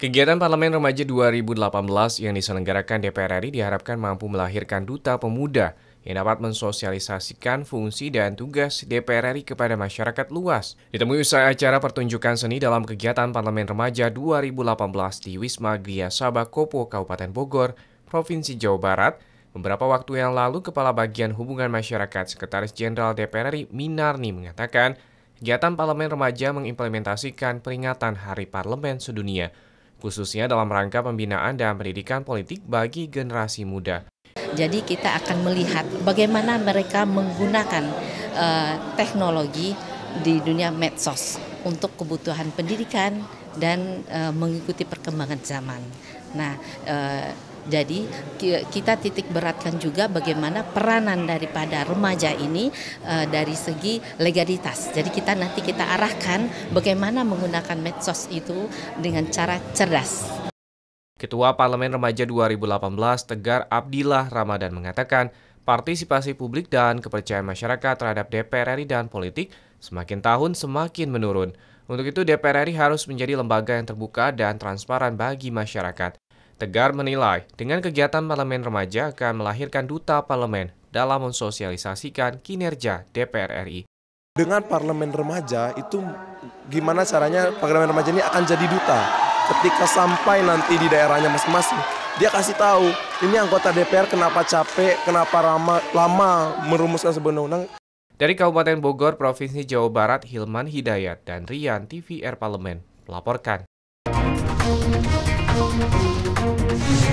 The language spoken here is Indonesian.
Kegiatan Parlemen Remaja 2018 yang diselenggarakan DPR RI diharapkan mampu melahirkan duta pemuda yang dapat mensosialisasikan fungsi dan tugas DPR RI kepada masyarakat luas. Ditemui usai acara pertunjukan seni dalam kegiatan Parlemen Remaja 2018 di Wisma Gria Sabah Kopo, Kabupaten Bogor, Provinsi Jawa Barat, Beberapa waktu yang lalu, Kepala Bagian Hubungan Masyarakat Sekretaris Jenderal DPR RI Minarni mengatakan, kegiatan Parlemen Remaja mengimplementasikan peringatan Hari Parlemen Sedunia, khususnya dalam rangka pembinaan dan pendidikan politik bagi generasi muda. Jadi kita akan melihat bagaimana mereka menggunakan uh, teknologi di dunia medsos untuk kebutuhan pendidikan dan uh, mengikuti perkembangan zaman. Nah, uh, jadi kita titik beratkan juga bagaimana peranan daripada remaja ini uh, dari segi legalitas. Jadi kita nanti kita arahkan bagaimana menggunakan medsos itu dengan cara cerdas. Ketua Parlemen Remaja 2018 Tegar Abdillah Ramadan mengatakan, partisipasi publik dan kepercayaan masyarakat terhadap DPR RI dan politik semakin tahun semakin menurun. Untuk itu DPR RI harus menjadi lembaga yang terbuka dan transparan bagi masyarakat. Tegar menilai, dengan kegiatan parlemen remaja akan melahirkan duta parlemen dalam mensosialisasikan kinerja DPR RI. Dengan parlemen remaja itu gimana caranya parlemen remaja ini akan jadi duta. Ketika sampai nanti di daerahnya masing-masing, dia kasih tahu ini anggota DPR kenapa capek, kenapa lama, lama merumuskan sebuah undang Dari Kabupaten Bogor, Provinsi Jawa Barat, Hilman Hidayat dan Rian TVR Parlemen melaporkan. Bye.